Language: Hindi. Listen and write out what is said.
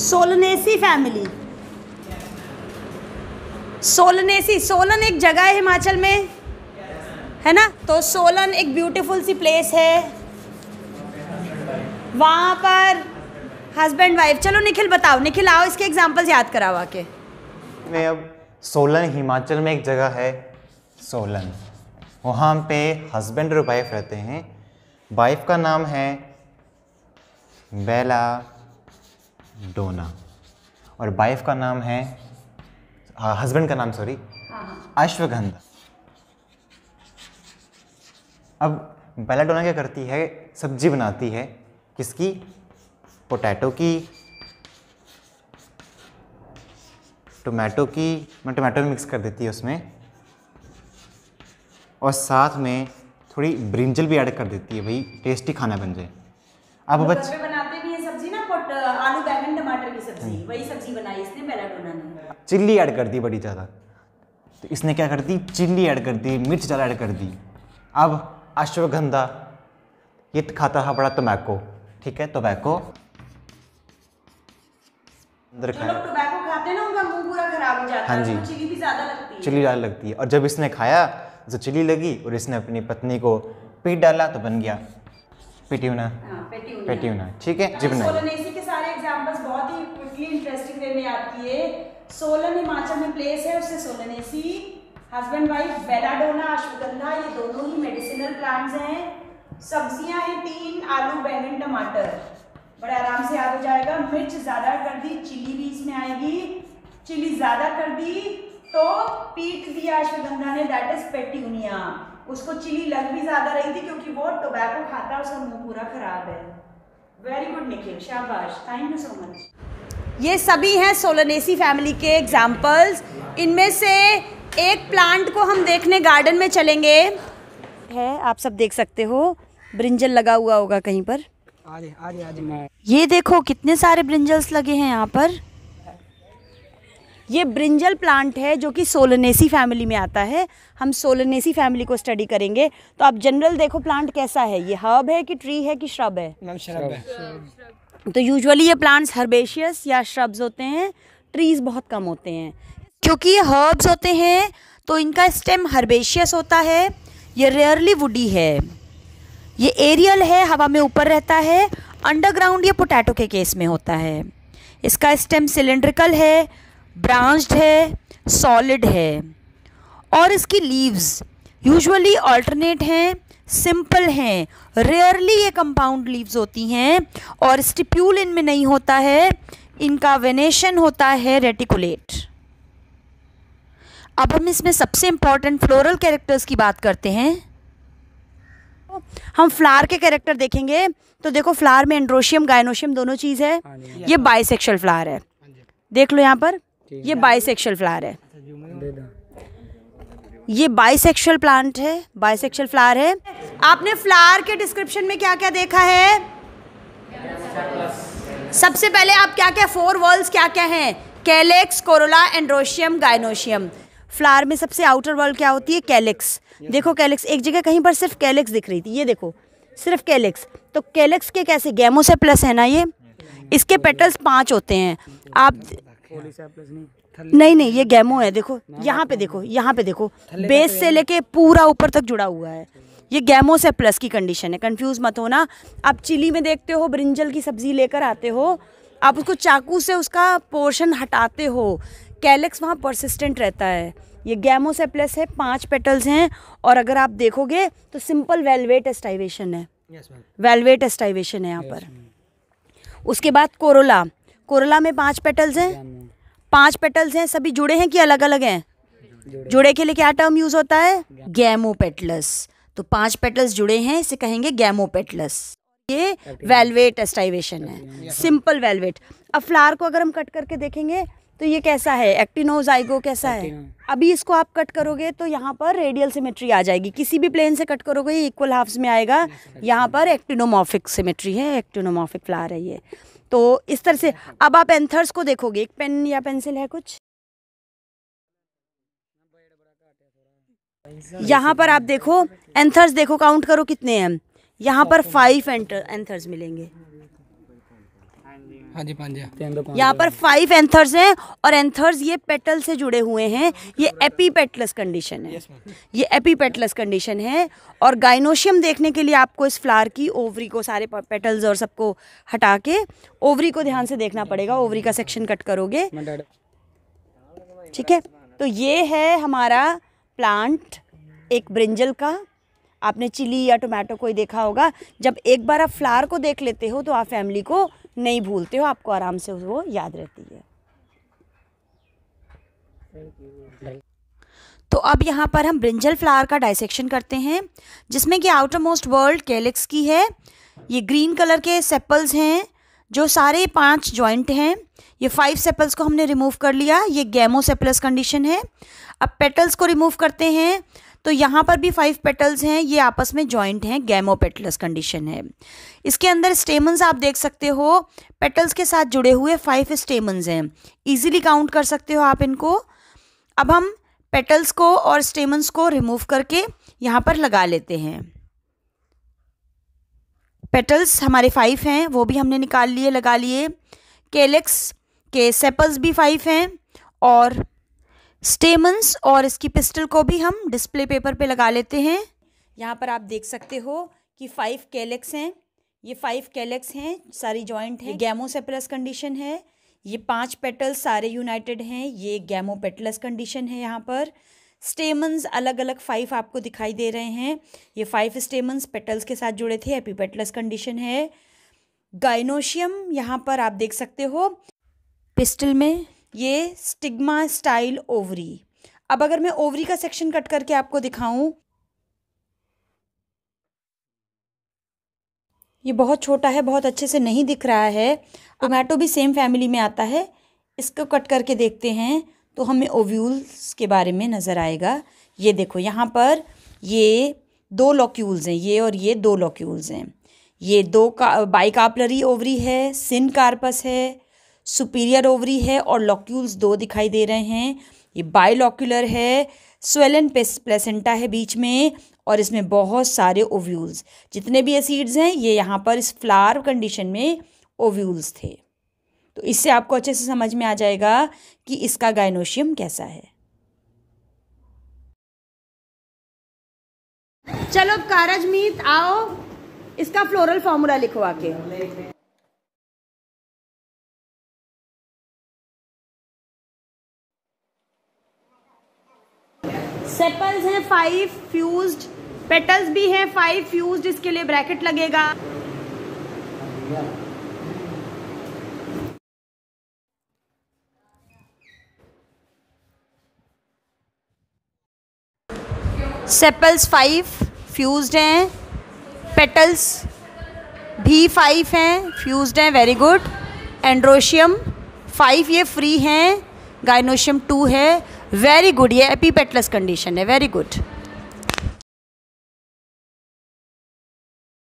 सोलनेसी फैमिली सोलनेसी सोलन एक जगह है हिमाचल में है ना तो सोलन एक ब्यूटीफुल सी प्लेस है वहाँ पर हस्बैंड वाइफ चलो निखिल बताओ निखिल आओ इसके एग्जाम्पल याद कराओ आके मैं अब सोलन हिमाचल में एक जगह है सोलन वहाँ पे हस्बैंड और वाइफ रहते हैं वाइफ का नाम है बेला डोना और वाइफ का नाम है हस्बैंड का नाम सॉरी अश्वगंधा अब डोना क्या करती है सब्जी बनाती है किसकी पोटैटो की टोमेटो की मैं टोमेटो मिक्स कर देती है उसमें और साथ में थोड़ी ब्रिंजल भी ऐड कर देती है भाई टेस्टी खाना बन जाए अब बच्चे वही सब्जी बनाई इसने मैराडोना ने चिल्ली ऐड कर दी बड़ी ज़्यादा तो इसने क्या कर दी चिल्ली ऐड कर दी मिर्च ज़्यादा ऐड कर दी अब अश्वगंधा ये खाता है बड़ा तम्बैको ठीक है तम्बैको अंदर खाया खाते ना उनका मुंह पूरा खराब हो जाता है हाँ जी चिल्ली भी ज़्यादा लगती है ज़्यादा लगती है और जब इसने खाया जो तो चिल्ली लगी और इसने अपनी पत्नी को पीट डाला तो बन गया पेटी उना हाँ, ठीक है हाँ, जिबना आपकी ये सोलन हिमाचल में प्लेस है उससे Solanaceae husband wife belladonna ashwagandha ये दोनों ही मेडिसिनल प्लांट्स हैं सब्जियां हैं तीन आलू बैंगन टमाटर बड़े आराम से याद हो जाएगा मिर्च ज़्यादा कर दी चिली भी इसमें आएगी चिली ज़्यादा कर दी तो पीट दिया अश्वगंधा ने दैट इज पेटिनिया उसको चिली लग भी ज़्यादा रही थी क्योंकि वो टोबैको खाता है उसका मुंह पूरा खराब है वेरी गुड निखिल शाबाश थैंक यू सो मच ये सभी हैं सोलनेसी फैमिली के एग्जाम्पल्स इनमें से एक प्लांट को हम देखने गार्डन में चलेंगे है आप सब देख सकते हो ब्रिंजल लगा हुआ होगा कहीं पर आजे, आजे, आजे, मैं। ये देखो कितने सारे ब्रिंजल्स लगे हैं यहाँ पर ये ब्रिंजल प्लांट है जो कि सोलनेसी फैमिली में आता है हम सोलनेसी फैमिली को स्टडी करेंगे तो आप जनरल देखो प्लांट कैसा है ये हर्ब है कि ट्री है कि श्रब है मैम श्रब है तो यूजुअली ये प्लांट्स हर्बेशियस या श्रब्स होते हैं ट्रीज़ बहुत कम होते हैं क्योंकि ये हर्ब्स होते हैं तो इनका स्टेम हर्बेशियस होता है ये रेयरली वुडी है ये एरियल है हवा में ऊपर रहता है अंडरग्राउंड ये पोटैटो के केस में होता है इसका स्टेम सिलेंड्रिकल है ब्रांच्ड है सॉलिड है और इसकी लीव्स यूजली ऑल्टरनेट हैं सिंपल हैं रेयरली ये कंपाउंड लीव्स होती हैं और स्टिप्यूल इनमें नहीं होता है इनका वेनेशन होता है रेटिकुलेट अब हम इसमें सबसे इंपॉर्टेंट फ्लोरल कैरेक्टर्स की बात करते हैं हम फ्लावर के कैरेक्टर देखेंगे तो देखो फ्लावर में एंड्रोशियम गायनोशियम दोनों चीज़ है हाँ ये बाइसेक्शुअल हाँ। फ्लावर है हाँ देख लो यहाँ पर ये बाइसेक्शुअल फ्लावर है अच्छा, ये बाइसेक्शुअल प्लांट है बाइसेक्शुअल फ्लावर है आपने फ्लावर के डिस्क्रिप्शन में क्या क्या देखा है सबसे पहले आप क्या क्या फोर वॉल्स क्या क्या हैं calyx corolla androecium gynoecium flower में सबसे आउटर वॉल क्या होती है कैलेक्स देखो कैलेक्स एक जगह कहीं पर सिर्फ कैलेक्स दिख रही थी ये देखो सिर्फ कैलेक्स तो कैलेक्स के कैसे गैमो से प्लस है ना ये इसके पेटल्स पांच होते हैं आप नहीं नहीं ये गैमो है देखो यहाँ पे देखो यहाँ पे देखो बेस तो से लेके पूरा ऊपर तक जुड़ा हुआ है ये गैमो से प्लस की कंडीशन है कंफ्यूज मत हो ना आप चिली में देखते हो ब्रिंजल की सब्जी लेकर आते हो आप उसको चाकू से उसका पोर्शन हटाते हो कैलेक्स वहाँ परसिस्टेंट रहता है ये गैमो से प्लस है पांच पेटल्स हैं और अगर आप देखोगे तो सिंपल वेलवेट एस्टाइवेशन है वेलवेट एस्टाइवेशन है यहाँ पर उसके बाद कोरोला कोरोला में पांच पेटल्स हैं पांच पेटल्स हैं सभी जुड़े हैं कि अलग अलग हैं जुड़े के लिए क्या टर्म यूज होता है गैमो पेटलस तो पांच पेटल्स जुड़े हैं इसे कहेंगे गैमो पेटलस ये वेलवेट एस्टाइवेशन है सिंपल वेलवेट अब फ्लावर को अगर हम कट करके देखेंगे तो ये कैसा है एक्टिनोजाइगो कैसा है अभी इसको आप कट करोगे तो यहाँ पर रेडियल सिमेट्री आ जाएगी किसी भी प्लेन से कट करोगे इक्वल हाफ्स में आएगा यहाँ पर एक्टिनोमोफिक सिमेट्री है एक्टिनोमोफिक फ्लावर है ये तो इस तरह से अब आप एंथर्स को देखोगे एक पेन या पेंसिल है कुछ यहाँ पर आप देखो एंथर्स देखो काउंट करो कितने हैं यहाँ पर फाइव एंथर्स मिलेंगे हाँ जी पांच हाँ यहाँ पर फाइव एंथर्स हैं और एंथर्स ये पेटल से जुड़े हुए हैं ये एपी पेटलस कंडीशन है ये एपी पेटलस कंडीशन है और गाइनोशियम देखने के लिए आपको इस फ्लावर की ओवरी को सारे पेटल्स और सबको हटा के ओवरी को ध्यान से देखना पड़ेगा ओवरी का सेक्शन कट करोगे ठीक है तो ये है हमारा प्लांट एक ब्रिंजल का आपने चिली या टोमेटो कोई देखा होगा जब एक बार आप फ्लावर को देख लेते हो तो आप फैमिली को नहीं भूलते हो आपको आराम से वो याद रहती है तो अब यहाँ पर हम ब्रिंजल फ्लावर का डाइसेक्शन करते हैं जिसमें कि आउटर मोस्ट वर्ल्ड कैलिक्स की है ये ग्रीन कलर के सेपल्स हैं जो सारे पांच जॉइंट हैं ये फाइव सेपल्स को हमने रिमूव कर लिया ये गैमो सेप्लस कंडीशन है अब पेटल्स को रिमूव करते हैं तो यहाँ पर भी फाइव पेटल्स हैं ये आपस में जॉइंट हैं गैमोपेटलस कंडीशन है इसके अंदर स्टेमन्स आप देख सकते हो पेटल्स के साथ जुड़े हुए फाइव स्टेमन्स हैं ईजिली काउंट कर सकते हो आप इनको अब हम पेटल्स को और स्टेमन्स को रिमूव करके यहाँ पर लगा लेते हैं पेटल्स हमारे फाइव हैं वो भी हमने निकाल लिए लगा लिए केलेक्स के सेपल्स भी फाइव हैं और स्टेमन्स और इसकी पिस्टल को भी हम डिस्प्ले पेपर पे लगा लेते हैं यहाँ पर आप देख सकते हो कि फाइव कैलेक्स हैं ये फाइव कैलेक्स हैं सारी जॉइंट हैं गैमोसेपरस कंडीशन है ये पांच पेटल्स सारे यूनाइटेड हैं ये गैमो पेटल्स कंडीशन है यहाँ पर स्टेमन्स अलग अलग फाइव आपको दिखाई दे रहे हैं ये फाइव स्टेमंस पेटल्स के साथ जुड़े थे एपीपेटलस कंडीशन है गाइनोशियम यहाँ पर आप देख सकते हो पिस्टल में ये स्टिग्मा स्टाइल ओवरी अब अगर मैं ओवरी का सेक्शन कट करके आपको दिखाऊं ये बहुत छोटा है बहुत अच्छे से नहीं दिख रहा है टोमेटो भी सेम फैमिली में आता है इसको कट करके देखते हैं तो हमें ओव्यूल्स के बारे में नज़र आएगा ये देखो यहाँ पर ये दो लॉक्यूल्स हैं ये और ये दो लॉक्यूल्स हैं ये दो का बाइकापलरी ओवरी है सिन कार्पस है सुपीरियर ओवरी है और लॉक्यूल्स दो दिखाई दे रहे हैं ये बायोलॉक्यूलर है स्वेलन प्लेसेंटा है बीच में और इसमें बहुत सारे ओव्यूल्स जितने भी एसिड्स हैं ये यहाँ पर इस फ्लावर कंडीशन में ओव्यूल्स थे तो इससे आपको अच्छे से समझ में आ जाएगा कि इसका गायनोशियम कैसा है चलो कारज मीत आओ इसका फ्लोरल फॉर्मूला लिखो आके सेपल्स हैं फाइव फ्यूज्ड पेटल्स भी हैं फाइव फ्यूज्ड इसके लिए ब्रैकेट लगेगा सेपल्स फाइव फ्यूज्ड हैं पेटल्स भी फाइव हैं फ्यूज्ड हैं वेरी गुड एंड्रोशियम फाइव ये फ्री हैं गाइनोशियम टू है वेरी गुड ये एपीपेटलस कंडीशन है वेरी गुड